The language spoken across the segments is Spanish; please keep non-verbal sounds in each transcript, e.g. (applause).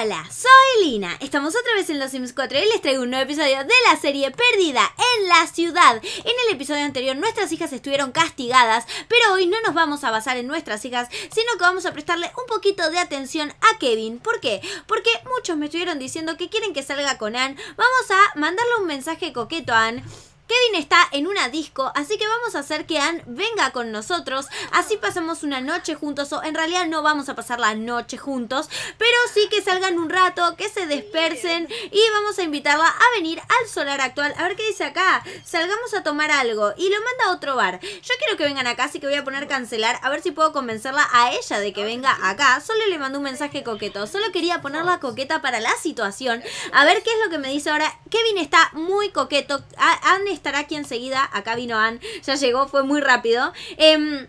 Hola, soy Lina. Estamos otra vez en Los Sims 4 y les traigo un nuevo episodio de la serie Perdida en la ciudad. En el episodio anterior nuestras hijas estuvieron castigadas, pero hoy no nos vamos a basar en nuestras hijas, sino que vamos a prestarle un poquito de atención a Kevin. ¿Por qué? Porque muchos me estuvieron diciendo que quieren que salga con Ann. Vamos a mandarle un mensaje coqueto a Ann Kevin está en una disco, así que vamos a hacer que Anne venga con nosotros. Así pasamos una noche juntos, o en realidad no vamos a pasar la noche juntos, pero sí que salgan un rato, que se dispersen y vamos a invitarla a venir al solar actual. A ver qué dice acá. Salgamos a tomar algo y lo manda a otro bar. Yo quiero que vengan acá, así que voy a poner cancelar, a ver si puedo convencerla a ella de que venga acá. Solo le mando un mensaje coqueto, solo quería ponerla coqueta para la situación. A ver qué es lo que me dice ahora Kevin está muy coqueto. Anne estará aquí enseguida. Acá vino Anne. Ya llegó, fue muy rápido. Eh,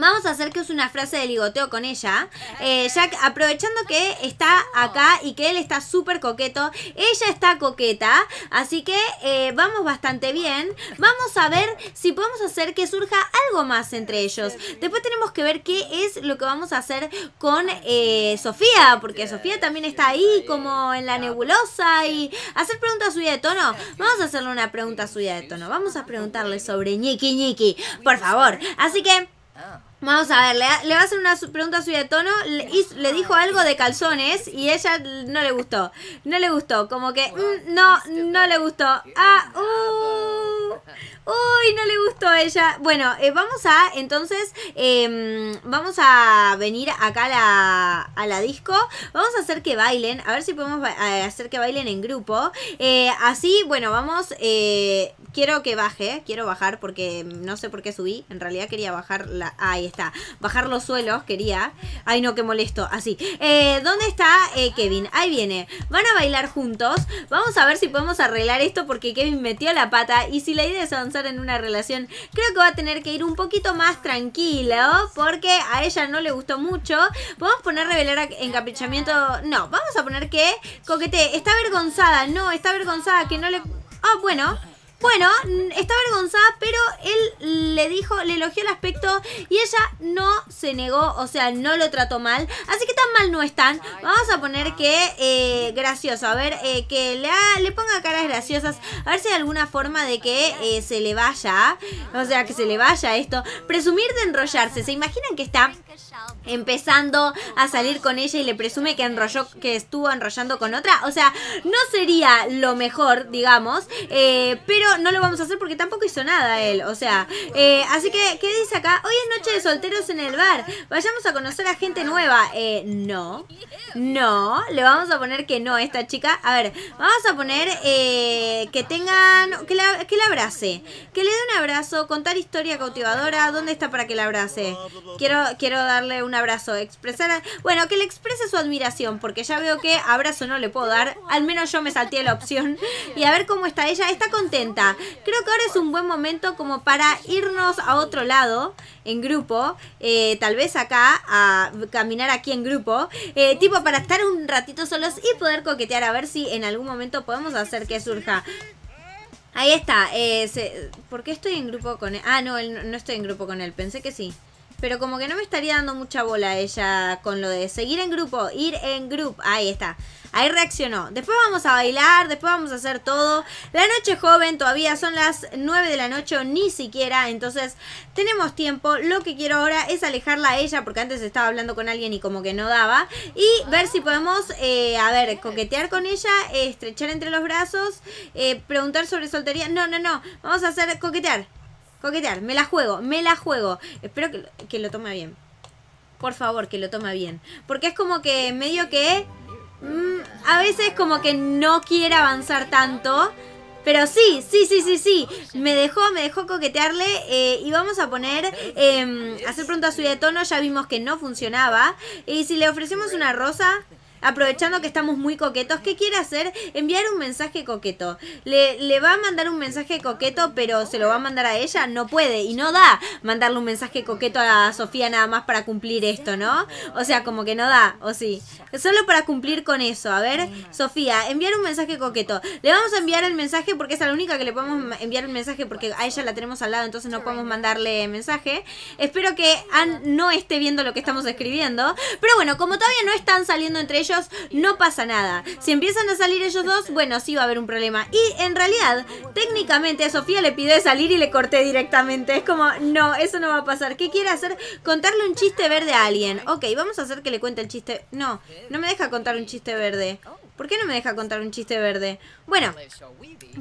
Vamos a hacer que es una frase de ligoteo con ella. ya eh, Jack, aprovechando que está acá y que él está súper coqueto, ella está coqueta, así que eh, vamos bastante bien. Vamos a ver si podemos hacer que surja algo más entre ellos. Después tenemos que ver qué es lo que vamos a hacer con eh, Sofía, porque Sofía también está ahí como en la nebulosa y hacer preguntas suya de tono. Vamos a hacerle una pregunta suya de tono. Vamos a preguntarle sobre Niki Niki. por favor. Así que... Vamos a ver, le, va a hacer una pregunta suya de tono. Le, dijo ah, algo de calzones y ella no le gustó. No le gustó, como que mm, no, no le gustó. Ah, uh, uy, no le gustó a ella. Bueno, eh, vamos a, entonces, em, vamos a venir acá a la, disco. Vamos a hacer que bailen, a ver si podemos eh, hacer que bailen en grupo. Eh, así, bueno, vamos, quiero que baje, quiero bajar porque no sé por qué subí. En realidad quería bajar la... A está. Bajar los suelos, quería. Ay, no, que molesto. Así. Eh, ¿Dónde está eh, Kevin? Ahí viene. Van a bailar juntos. Vamos a ver si podemos arreglar esto porque Kevin metió la pata. Y si la idea es avanzar en una relación, creo que va a tener que ir un poquito más tranquilo. Porque a ella no le gustó mucho. a poner revelar encaprichamiento. No, vamos a poner que coquete. Está avergonzada. No, está avergonzada que no le... Ah, bueno. Bueno, está avergonzada, pero él le dijo, le elogió el aspecto y ella no se negó, o sea, no lo trató mal. Así que tan mal no están. Vamos a poner que eh, gracioso, a ver, eh, que le, le, ponga caras graciosas, a ver si hay alguna forma de que eh, se le vaya, o sea, que se le vaya esto. Presumir de enrollarse, ¿se imaginan que está empezando a salir con ella y le presume que enrolló, que estuvo enrollando con otra. O sea, no sería lo mejor, digamos, eh, pero no lo vamos a hacer porque tampoco hizo nada él. O sea, eh, así que, ¿qué dice acá? Hoy es noche de solteros en el bar. Vayamos a conocer a gente nueva. Eh, no, no, le vamos a poner que no a esta chica. A ver, vamos a poner que tengan, que la, que la abrace, que le dé un abrazo, contar historia cautivadora. ¿Dónde está para que la abrace? Quiero, quiero darle un abrazo, expresar, bueno, que le exprese su admiración, porque ya veo que abrazo no le puedo dar, al menos yo me salté la opción, y a ver cómo está ella, está contenta, creo que ahora es un buen momento como para irnos a otro lado, en grupo, eh, tal vez acá, a caminar aquí en grupo, eh, tipo para estar un ratito solos y poder coquetear, a ver si en algún momento podemos hacer que surja. Ahí está. Eh, ¿Por qué estoy en grupo con él? Ah, no, no estoy en grupo con él. Pensé que sí. Pero como que no me estaría dando mucha bola ella con lo de seguir en grupo, ir en grupo. Ahí está. Ahí reaccionó. Después vamos a bailar, después vamos a hacer todo. La noche joven, todavía son las 9 de la noche, ni siquiera. Entonces tenemos tiempo. Lo que quiero ahora es alejarla a ella, porque antes estaba hablando con alguien y como que no daba. Y ver si podemos, eh, a ver, coquetear con ella, estrechar entre los brazos, eh, preguntar sobre soltería. No, no, no. Vamos a hacer coquetear. Coquetear, me la juego, me la juego. Espero que, lo tome bien. Por favor, que lo tome bien. Porque es como que medio que... Mm, a veces como que no quiere avanzar tanto. Pero sí, sí, sí, sí, sí. Me dejó, me dejó coquetearle. Eh, y vamos a poner, em, hacer pronto a su de tono. Ya vimos que no funcionaba. Y si le ofrecemos una rosa, aprovechando que estamos muy coquetos, ¿qué quiere hacer? Enviar un mensaje coqueto. Le, le, va a mandar un mensaje coqueto, pero se lo va a mandar a ella, no puede y no da mandarle un mensaje coqueto a Sofía nada más para cumplir esto, ¿no? O sea, como que no da, o sí. Solo para cumplir con eso. A ver, Sofía, enviar un mensaje coqueto. Le vamos a enviar el mensaje porque es la única que le podemos enviar un mensaje porque a ella la tenemos al lado, entonces no podemos mandarle mensaje. Espero que no esté viendo lo que estamos escribiendo. Pero bueno, como todavía no están saliendo entre ellos, no pasa nada. Si empiezan a salir ellos dos, bueno, sí va a haber un problema. Y en realidad, técnicamente a Sofía le pidió salir y le corté directamente. Es como, no, eso no va a pasar. ¿Qué quiere hacer? Contarle un chiste verde a alguien. Ok, vamos a hacer que le cuente el chiste. No, no me deja contar un chiste verde. ¿Por qué no me deja contar un chiste verde? Bueno,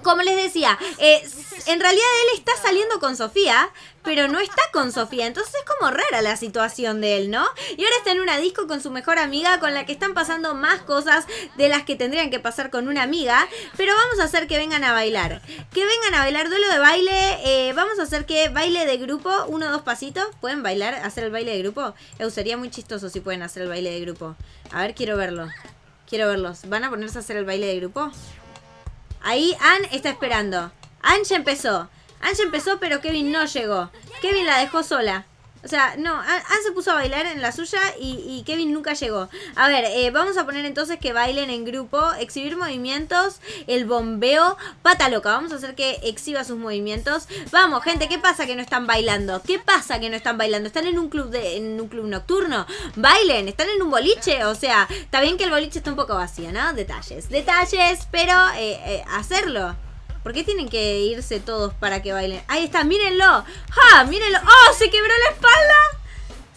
como les decía, eh, en realidad él está saliendo con Sofía, pero no está con Sofía. Entonces es como rara la situación de él, ¿no? Y ahora está en una disco con su mejor amiga, con la que están pasando más cosas de las que tendrían que pasar con una amiga. Pero vamos a hacer que vengan a bailar. Que vengan a bailar duelo de baile. Eh, vamos a hacer que baile de grupo, uno dos pasitos. ¿Pueden bailar, hacer el baile de grupo? sería muy chistoso si pueden hacer el baile de grupo. A ver, quiero verlo. Quiero verlos. ¿Van a ponerse a hacer el baile de grupo? Ahí Anne está esperando. Ann ya empezó. Anne ya empezó, pero Kevin no llegó. Kevin la dejó sola. O sea, no, Anne se puso a bailar en la suya y, Kevin nunca llegó. A ver, eh, vamos a poner entonces que bailen en grupo, exhibir movimientos, el bombeo, pata loca. Vamos a hacer que exhiba sus movimientos. Vamos, gente, ¿qué pasa que no están bailando? ¿Qué pasa que no están bailando? ¿Están en un club de, en un club nocturno? Bailen, están en un boliche. O sea, está bien que el boliche está un poco vacío, ¿no? Detalles, detalles, pero eh, eh, hacerlo. ¿Por qué tienen que irse todos para que bailen? Ahí está, mírenlo. ¡Ja! Mírenlo. ¡Oh! ¿Se quebró la espalda?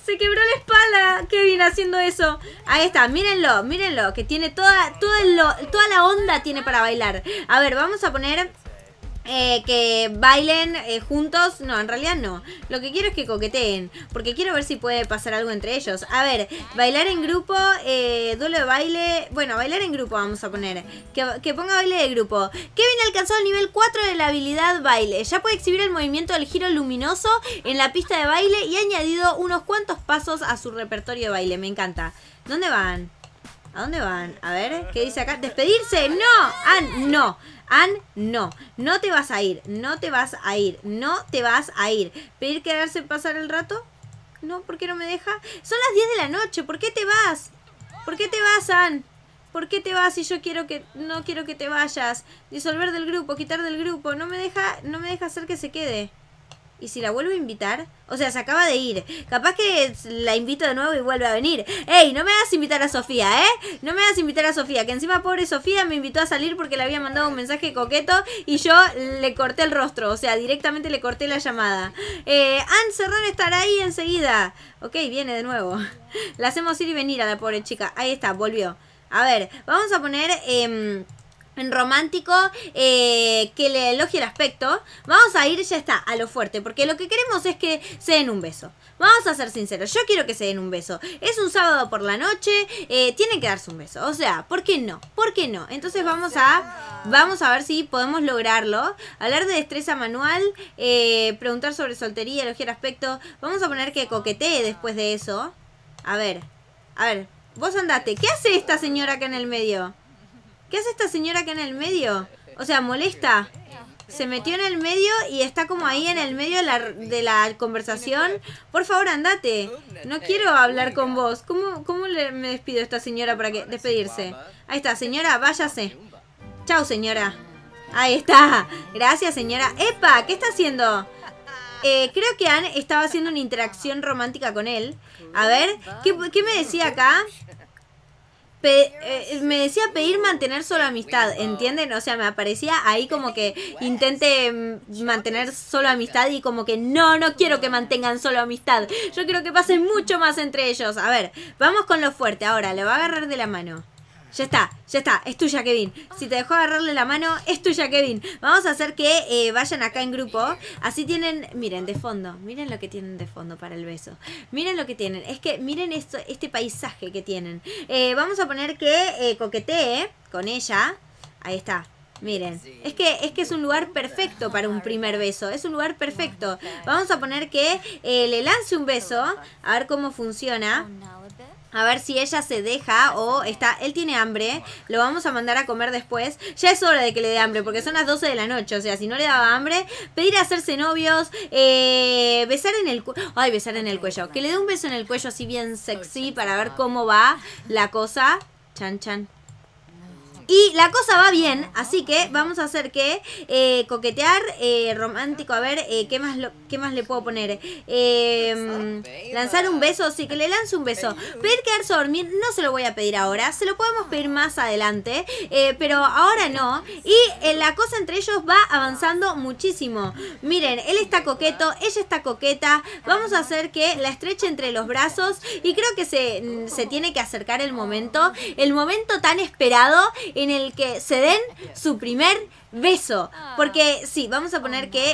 Se quebró la espalda Qué bien haciendo eso. Ahí está, mírenlo, mírenlo. Que tiene toda, toda la onda tiene para bailar. A ver, vamos a poner eh, que bailen eh, juntos. No, en realidad no. Lo que quiero es que coqueteen. Porque quiero ver si puede pasar algo entre ellos. A ver, bailar en grupo, eh, duelo de baile. Bueno, bailar en grupo vamos a poner. Que, que, ponga baile de grupo. Kevin alcanzó el nivel 4 de la habilidad baile. Ya puede exhibir el movimiento del giro luminoso en la pista de baile y ha añadido unos cuantos pasos a su repertorio de baile. Me encanta. ¿Dónde van? ¿A dónde van? A ver, ¿qué dice acá? ¡Despedirse! ¡No! ¡An! ¡No! ¡An! ¡No! No te vas a ir, no te vas a ir, no te vas a ir. ¿Pedir quedarse pasar el rato? No, ¿por qué no me deja? Son las 10 de la noche, ¿por qué te vas? ¿Por qué te vas, An? ¿Por qué te vas si yo quiero que no quiero que te vayas? Disolver del grupo, quitar del grupo, no me deja no me deja hacer que se quede. ¿Y si la vuelvo a invitar? O sea, se acaba de ir. Capaz que la invito de nuevo y vuelve a venir. ¡Ey! No me hagas invitar a Sofía, ¿eh? No me hagas invitar a Sofía. Que encima, pobre Sofía, me invitó a salir porque le había mandado un mensaje coqueto y yo le corté el rostro. O sea, directamente le corté la llamada. Eh, Anne estará ahí enseguida. Ok, viene de nuevo. La hacemos ir y venir a la pobre chica. Ahí está, volvió. A ver, vamos a poner... Em, romántico eh, que le elogie el aspecto. Vamos a ir, ya está, a lo fuerte, porque lo que queremos es que se den un beso. Vamos a ser sinceros, yo quiero que se den un beso. Es un sábado por la noche, eh, Tiene que darse un beso. O sea, ¿por qué no? ¿Por qué no? Entonces vamos a, vamos a ver si podemos lograrlo. Hablar de destreza manual, eh, preguntar sobre soltería, elogiar aspecto. Vamos a poner que coquetee después de eso. A ver, a ver, vos andate. ¿Qué hace esta señora acá en el medio? ¿Qué hace esta señora acá en el medio? O sea, molesta. Se metió en el medio y está como ahí en el medio de la, conversación. Por favor, andate. No quiero hablar con vos. ¿Cómo, cómo me despido esta señora para que despedirse? Ahí está, señora, váyase. Chao, señora. Ahí está. Gracias, señora. ¡Epa! ¿Qué está haciendo? Eh, creo que Anne estaba haciendo una interacción romántica con él. A ver, ¿qué, qué me decía acá? Eh, me decía pedir mantener solo amistad, ¿entienden? O sea, me aparecía ahí como que intente mm, mantener solo amistad y como que no, no quiero que mantengan solo amistad. Yo quiero que pasen mucho más entre ellos. A ver, vamos con lo fuerte ahora, le va a agarrar de la mano. Ya está, ya está, es tuya Kevin. Si te dejó agarrarle la mano, es tuya Kevin. Vamos a hacer que eh, vayan acá en grupo. Así tienen, miren, de fondo, miren lo que tienen de fondo para el beso. Miren lo que tienen, es que miren esto, este paisaje que tienen. Eh, vamos a poner que eh, coquetee con ella. Ahí está, Miren, es que, es que es un lugar perfecto para un primer beso. Es un lugar perfecto. Vamos a poner que le lance un beso. A ver cómo funciona. Oh, a ver si ella se deja o está... Él tiene hambre, lo vamos a mandar a comer después. Ya es hora de que le dé hambre, porque son las 12 de la noche. O sea, si no le daba hambre, pedir a hacerse novios, eh, besar en el cuello... Ay, besar en el cuello. Que le dé un beso en el cuello así bien sexy para ver cómo va la cosa. Chan, chan. Y la cosa va bien, así que vamos a hacer que eh, coquetear, eh, romántico, a ver, eh, ¿qué, más más le puedo poner? Em, lanzar un beso, sí, que le lance un beso. Pedir quedarse dormir, no se lo voy a pedir ahora, se lo podemos pedir más adelante, pero ahora no. Y la cosa entre ellos va avanzando muchísimo. Miren, él está coqueto, ella está coqueta, vamos a hacer que la estreche entre los brazos y creo que se, se tiene que acercar el momento, el momento tan esperado en el que se den su primer beso. Ah. Porque sí, vamos a poner que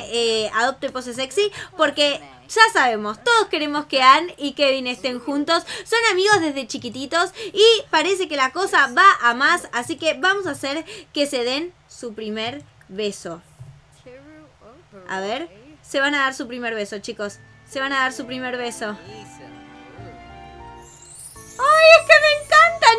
eh, adopte pose sexy, porque ya sabemos, todos queremos que Anne y Kevin estén juntos, son amigos desde chiquititos y parece que la cosa va a más, así que vamos a hacer que se den su primer beso. A ver, se van a dar su primer beso, chicos, se van a dar su primer beso.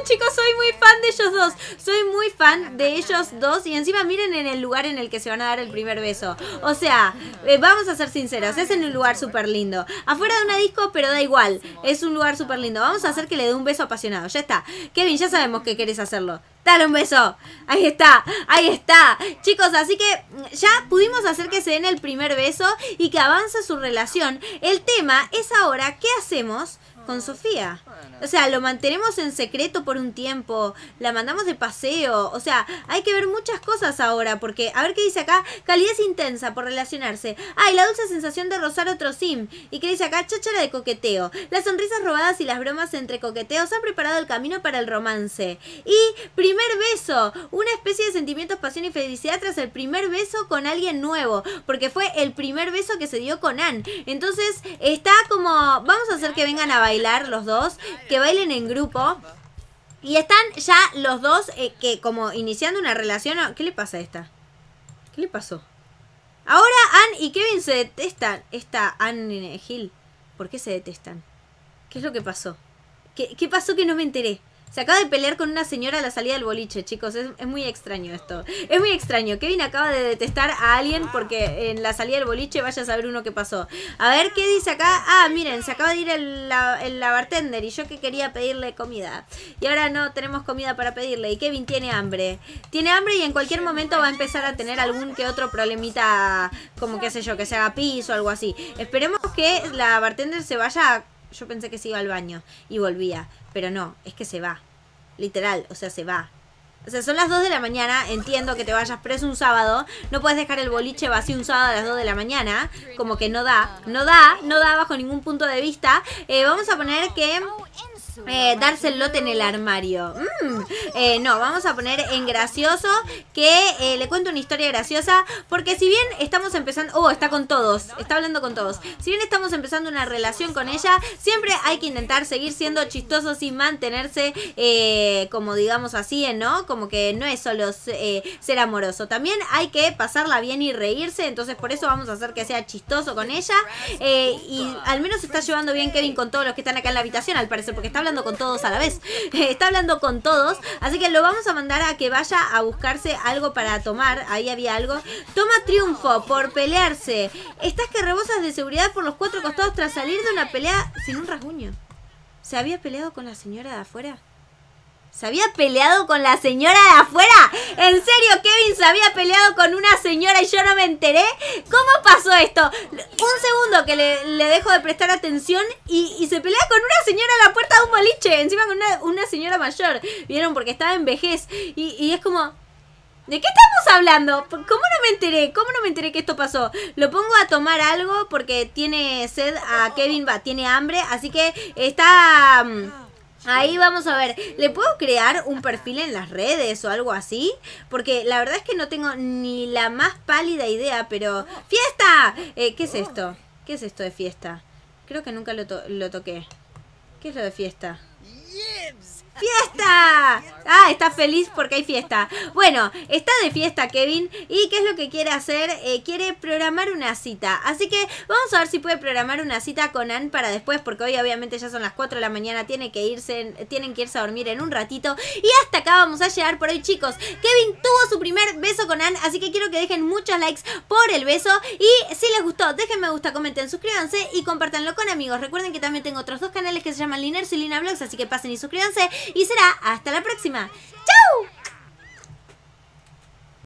chicos, soy muy fan de ellos dos. Soy muy fan de ellos dos. Y encima miren en el lugar en el que se van a dar el primer beso. O sea, eh, vamos a ser sinceros, es en un lugar súper lindo. Afuera de una disco, pero da igual. Es un lugar súper lindo. Vamos a hacer que le dé un beso apasionado. Ya está. Kevin, ya sabemos que querés hacerlo. Dale un beso. Ahí está, ahí está. Chicos, así que ya pudimos hacer que se den el primer beso y que avance su relación. El tema es ahora, ¿qué hacemos? con Sofía. O sea, lo mantenemos en secreto por un tiempo, la mandamos de paseo, o sea, hay que ver muchas cosas ahora, porque a ver qué dice acá, calidez intensa por relacionarse. ay, la dulce sensación de rozar otro sim. Y qué dice acá, chachara de coqueteo. Las sonrisas robadas y las bromas entre coqueteos han preparado el camino para el romance. Y primer beso, una especie de sentimientos, pasión y felicidad tras el primer beso con alguien nuevo, porque fue el primer beso que se dio con Anne. Entonces, está como, vamos a hacer que vengan a bailar los dos, que bailen en grupo. Y están ya los dos eh, que como iniciando una relación. ¿Qué le pasa a esta? ¿Qué le pasó? Ahora Anne y Kevin se detestan. Esta Anne Gil, ¿Por qué se detestan? ¿Qué es lo que pasó? qué pasó que no me enteré? Se acaba de pelear con una señora a la salida del boliche, chicos. Es, muy extraño esto. Es muy extraño. Kevin acaba de detestar a alguien porque en la salida del boliche vaya a saber uno qué pasó. A ver qué dice acá. Ah, miren, se acaba de ir el, la, bartender y yo que quería pedirle comida. Y ahora no tenemos comida para pedirle. Y Kevin tiene hambre. Tiene hambre y en cualquier momento va a empezar a tener algún que otro problemita, como qué sé yo, que se haga pis o algo así. Esperemos que la bartender se vaya a yo pensé que se iba al baño y volvía, pero no, es que se va. Literal, o sea, se va. O sea, son las 2 de la mañana, entiendo que te vayas, preso un sábado. No puedes dejar el boliche vacío un sábado a las 2 de la mañana. Como que no da, no da, no da bajo ningún punto de vista. Eh, vamos a poner que eh, darse el lote en el armario. Mm. Eh, no, vamos a poner en gracioso que eh, le cuento una historia graciosa. Porque si bien estamos empezando. Oh, está con todos. Está hablando con todos. Si bien estamos empezando una relación con ella, siempre hay que intentar seguir siendo chistosos y mantenerse, como digamos así, ¿no? Como que no es solo ser amoroso. También hay que pasarla bien y reírse. Entonces, por eso vamos a hacer que sea chistoso con ella. y al menos está llevando bien Kevin con todos los que están acá en la habitación, al parecer, porque está hablando con todos a la vez. (laughs) está hablando con todos. Así que lo vamos a mandar a que vaya a buscarse algo para tomar. Ahí había algo. Toma triunfo por pelearse. Estás que rebosas de seguridad por los cuatro costados tras salir de una pelea sin un rasguño. ¿Se había peleado con la señora de afuera? ¿Se había peleado con la señora de afuera? ¿En serio Kevin se había peleado con una señora y yo no me enteré? ¿Cómo pasó esto? Un segundo que le, dejo de prestar atención y, se pelea con una señora a la puerta de un boliche. Encima con una, señora mayor. ¿Vieron? Porque estaba en vejez. Y, y es como... ¿De qué estamos hablando? ¿Cómo no me enteré? ¿Cómo no me enteré que esto pasó? Lo pongo a tomar algo porque tiene sed a Kevin, va, tiene hambre, así que está... Mm, Ahí vamos a ver, ¿le puedo crear un perfil en las redes o algo así? Porque la verdad es que no tengo ni la más pálida idea, pero... ¡Fiesta! Eh, ¿Qué es oh. esto? ¿Qué es esto de fiesta? Creo que nunca lo, lo toqué. ¿Qué es lo de fiesta? ¡Fiesta! Ah, está feliz porque hay fiesta. Bueno, está de fiesta Kevin. ¿Y qué es lo que quiere hacer? Eh, quiere programar una cita. Así que vamos a ver si puede programar una cita con Ann para después, porque hoy obviamente ya son las 4 de la mañana, tiene que irse, tienen que irse a dormir en un ratito. Y hasta acá vamos a llegar por hoy, chicos. Kevin tuvo su primer beso con Ann, así que quiero que dejen muchos likes por el beso. Y si les gustó, déjenme me gusta, comenten, suscríbanse y compártanlo con amigos. Recuerden que también tengo otros dos canales que se llaman Liners y Lina Blogs, así que pasen y suscríbanse y será hasta la próxima. ¡Chau!